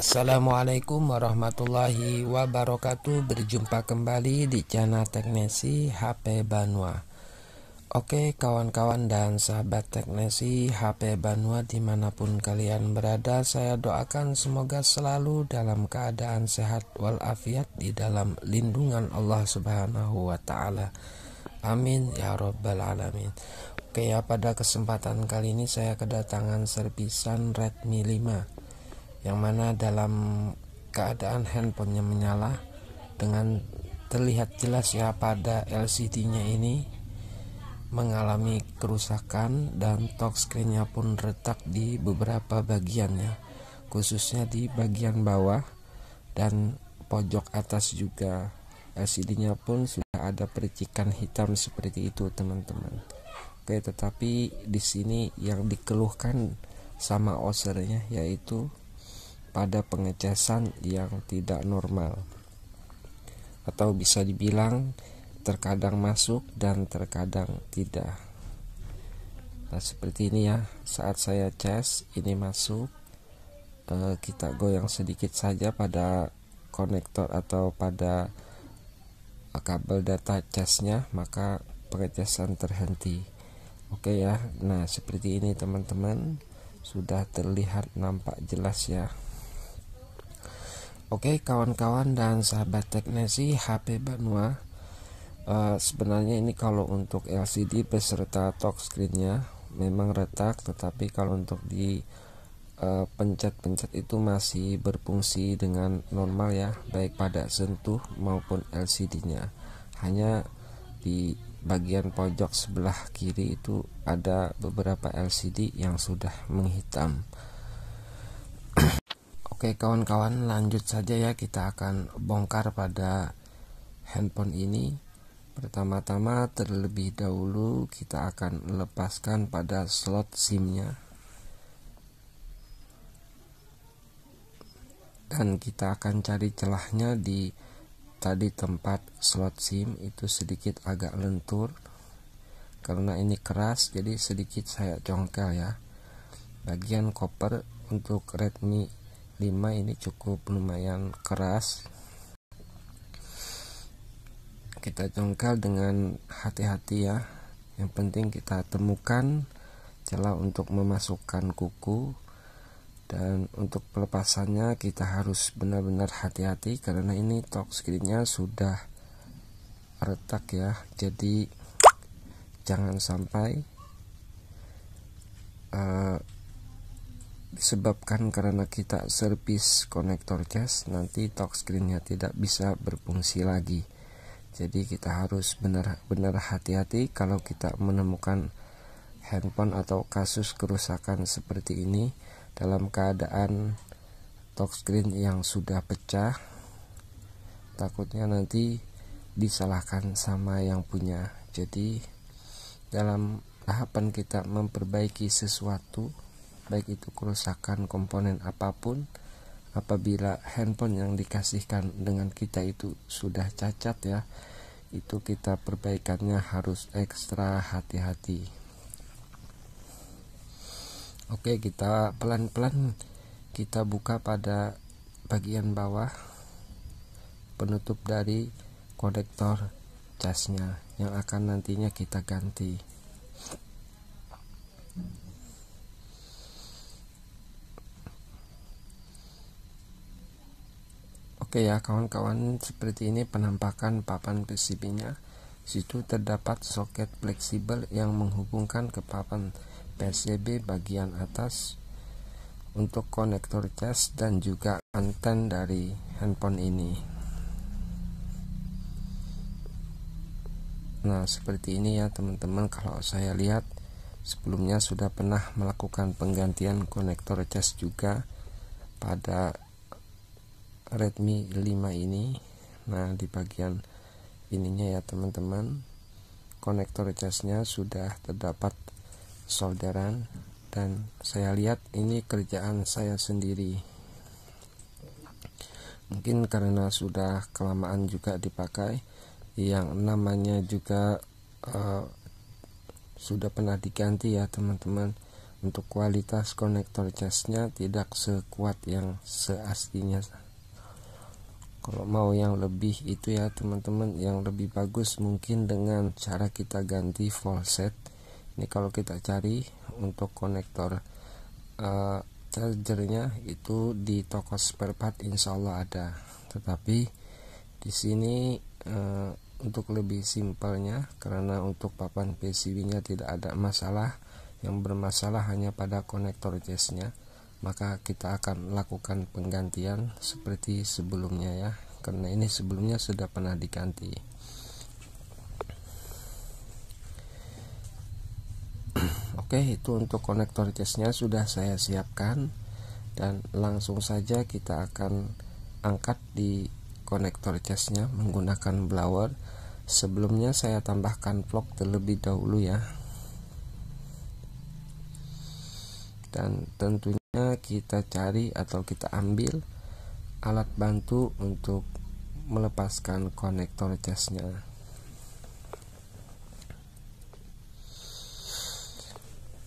Assalamualaikum warahmatullahi wabarakatuh Berjumpa kembali di channel teknisi HP Banua Oke kawan-kawan dan sahabat teknisi HP Banua dimanapun kalian berada Saya doakan semoga selalu dalam keadaan sehat walafiat Di dalam lindungan Allah subhanahu wa ta'ala Amin ya rabbal alamin Oke ya pada kesempatan kali ini saya kedatangan servisan Redmi 5 yang mana dalam keadaan handphonenya menyala dengan terlihat jelas ya pada LCD-nya ini mengalami kerusakan dan touchscreen-nya pun retak di beberapa bagiannya khususnya di bagian bawah dan pojok atas juga LCD-nya pun sudah ada percikan hitam seperti itu teman-teman oke tetapi di sini yang dikeluhkan sama osernya yaitu pada pengecasan yang tidak normal atau bisa dibilang terkadang masuk dan terkadang tidak. Nah, seperti ini ya. Saat saya cas ini masuk eh, kita goyang sedikit saja pada konektor atau pada eh, kabel data casnya maka pengecasan terhenti. Oke ya. Nah, seperti ini teman-teman sudah terlihat nampak jelas ya. Oke okay, kawan-kawan dan sahabat teknisi HP Banua uh, Sebenarnya ini kalau untuk LCD beserta touchscreennya memang retak Tetapi kalau untuk di eh, pencet-pencet uh, pencet -pencet itu masih berfungsi dengan normal ya Baik pada sentuh maupun LCD nya Hanya di bagian pojok sebelah kiri itu ada beberapa LCD yang sudah menghitam Oke kawan-kawan lanjut saja ya kita akan bongkar pada handphone ini Pertama-tama terlebih dahulu kita akan lepaskan pada slot simnya Dan kita akan cari celahnya di tadi tempat slot SIM itu sedikit agak lentur Karena ini keras jadi sedikit saya congkel ya Bagian koper untuk Redmi 5 ini cukup lumayan keras kita jongkal dengan hati-hati ya yang penting kita temukan celah untuk memasukkan kuku dan untuk pelepasannya kita harus benar-benar hati-hati karena ini top screennya sudah retak ya jadi jangan sampai uh, disebabkan karena kita servis konektor cas nanti screennya tidak bisa berfungsi lagi jadi kita harus benar-benar hati-hati kalau kita menemukan handphone atau kasus kerusakan seperti ini dalam keadaan screen yang sudah pecah takutnya nanti disalahkan sama yang punya jadi dalam tahapan kita memperbaiki sesuatu baik itu kerusakan komponen apapun apabila handphone yang dikasihkan dengan kita itu sudah cacat ya itu kita perbaikannya harus ekstra hati-hati oke kita pelan-pelan kita buka pada bagian bawah penutup dari konektor casnya yang akan nantinya kita ganti Oke ya kawan-kawan seperti ini penampakan papan PCB-nya. Situ terdapat soket fleksibel yang menghubungkan ke papan PCB bagian atas untuk konektor cas dan juga anten dari handphone ini. Nah seperti ini ya teman-teman kalau saya lihat sebelumnya sudah pernah melakukan penggantian konektor cas juga pada Redmi 5 ini nah di bagian ininya ya teman-teman konektor casnya sudah terdapat solderan dan saya lihat ini kerjaan saya sendiri mungkin karena sudah kelamaan juga dipakai yang namanya juga uh, sudah pernah diganti ya teman-teman untuk kualitas konektor casnya tidak sekuat yang seaslinya kalau mau yang lebih itu ya teman-teman yang lebih bagus mungkin dengan cara kita ganti volset ini kalau kita cari untuk konektor uh, chargernya itu di toko spare part insyaallah ada tetapi di sini uh, untuk lebih simpelnya karena untuk papan PCB nya tidak ada masalah yang bermasalah hanya pada konektor case nya maka kita akan lakukan penggantian seperti sebelumnya ya karena ini sebelumnya sudah pernah diganti oke itu untuk konektor case sudah saya siapkan dan langsung saja kita akan angkat di konektor case menggunakan blower sebelumnya saya tambahkan vlog terlebih dahulu ya dan tentunya kita cari atau kita ambil alat bantu untuk melepaskan konektor casnya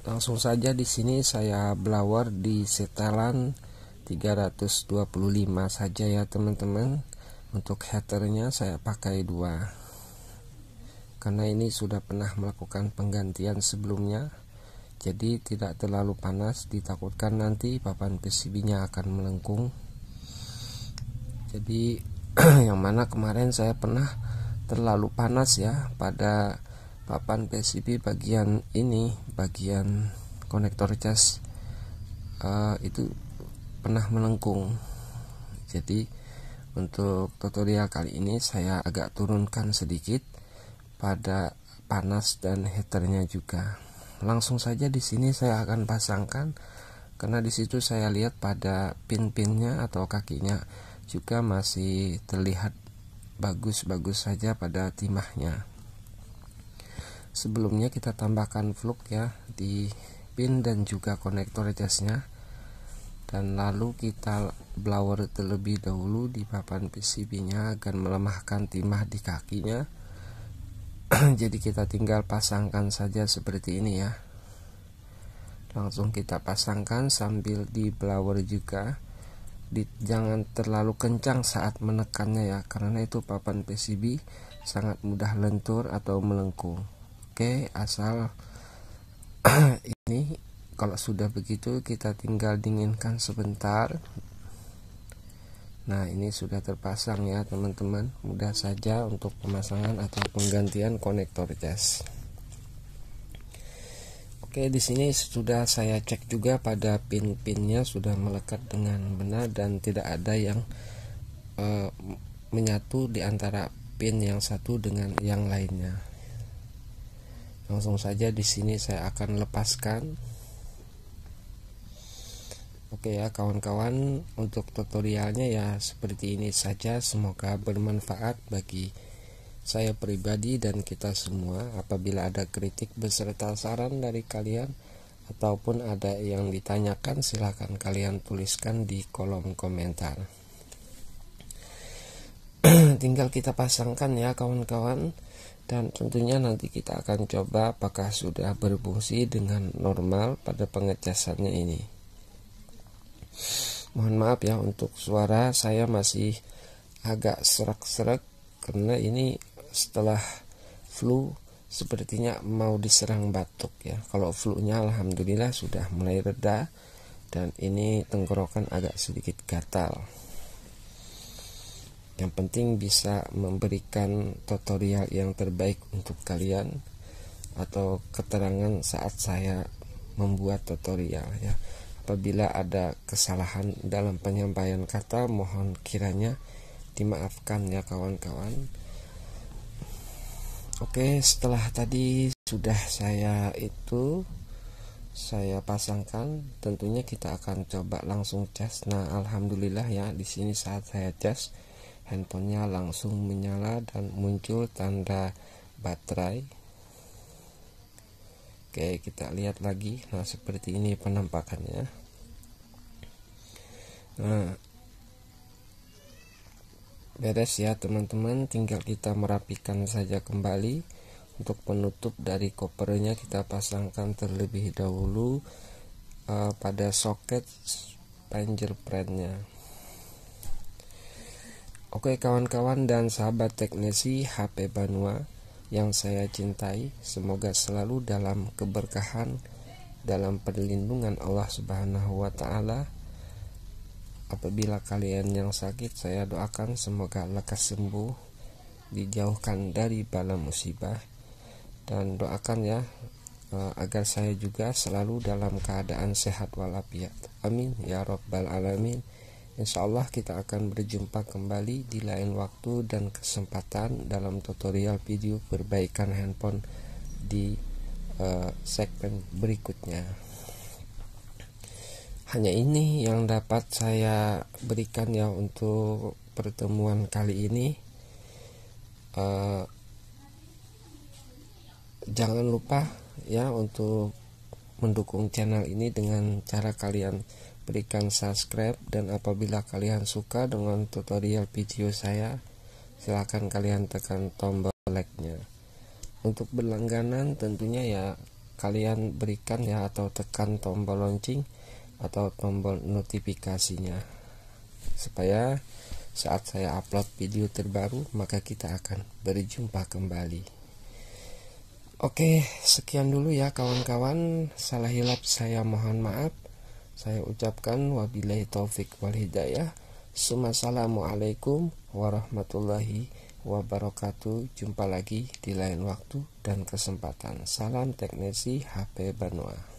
langsung saja di sini saya blower di setelan 325 saja ya teman-teman untuk headernya saya pakai dua karena ini sudah pernah melakukan penggantian sebelumnya jadi tidak terlalu panas ditakutkan nanti papan PCB-nya akan melengkung jadi yang mana kemarin saya pernah terlalu panas ya pada papan PCB bagian ini bagian konektor cas uh, itu pernah melengkung jadi untuk tutorial kali ini saya agak turunkan sedikit pada panas dan heaternya juga langsung saja di sini saya akan pasangkan karena di situ saya lihat pada pin-pinnya atau kakinya juga masih terlihat bagus-bagus saja pada timahnya sebelumnya kita tambahkan flux ya di pin dan juga konektor jasnya dan lalu kita blower terlebih dahulu di papan PCB nya agar melemahkan timah di kakinya jadi kita tinggal pasangkan saja seperti ini ya langsung kita pasangkan sambil di blower juga di, jangan terlalu kencang saat menekannya ya karena itu papan PCB sangat mudah lentur atau melengkung oke asal ini kalau sudah begitu kita tinggal dinginkan sebentar Nah ini sudah terpasang ya teman-teman Mudah saja untuk pemasangan atau penggantian konektor jas Oke di sini sudah saya cek juga pada pin-pinnya sudah melekat dengan benar dan tidak ada yang e, menyatu di antara pin yang satu dengan yang lainnya Langsung saja di sini saya akan lepaskan Oke ya kawan-kawan untuk tutorialnya ya seperti ini saja semoga bermanfaat bagi saya pribadi dan kita semua apabila ada kritik beserta saran dari kalian ataupun ada yang ditanyakan silahkan kalian tuliskan di kolom komentar tinggal kita pasangkan ya kawan-kawan dan tentunya nanti kita akan coba apakah sudah berfungsi dengan normal pada pengecasannya ini mohon maaf ya untuk suara saya masih agak serak-serak karena ini setelah flu sepertinya mau diserang batuk ya kalau flu-nya alhamdulillah sudah mulai reda dan ini tenggorokan agak sedikit gatal yang penting bisa memberikan tutorial yang terbaik untuk kalian atau keterangan saat saya membuat tutorial ya Apabila ada kesalahan dalam penyampaian kata, mohon kiranya dimaafkan ya kawan-kawan. Oke, setelah tadi sudah saya itu saya pasangkan, tentunya kita akan coba langsung cas. Nah, alhamdulillah ya di sini saat saya cas handphonenya langsung menyala dan muncul tanda baterai Oke, kita lihat lagi. Nah, seperti ini penampakannya. Nah, beres ya teman-teman, tinggal kita merapikan saja kembali. Untuk penutup dari kopernya kita pasangkan terlebih dahulu uh, pada soket panjer printnya. Oke kawan-kawan dan sahabat teknisi HP Banua yang saya cintai, semoga selalu dalam keberkahan dalam perlindungan Allah Subhanahu wa taala. Apabila kalian yang sakit, saya doakan semoga lekas sembuh, dijauhkan dari bala musibah dan doakan ya eh, agar saya juga selalu dalam keadaan sehat walafiat. Amin ya rabbal alamin. Insya Allah kita akan berjumpa kembali di lain waktu dan kesempatan dalam tutorial video perbaikan handphone di uh, segmen berikutnya. Hanya ini yang dapat saya berikan ya untuk pertemuan kali ini. Uh, jangan lupa ya untuk mendukung channel ini dengan cara kalian berikan subscribe dan apabila kalian suka dengan tutorial video saya silahkan kalian tekan tombol like nya untuk berlangganan tentunya ya kalian berikan ya atau tekan tombol lonceng atau tombol notifikasinya supaya saat saya upload video terbaru maka kita akan berjumpa kembali Oke, sekian dulu ya kawan-kawan. Salah hilap saya mohon maaf. Saya ucapkan wabillahi taufik wal hidayah. Assalamualaikum warahmatullahi wabarakatuh. Jumpa lagi di lain waktu dan kesempatan. Salam teknisi HP Banua.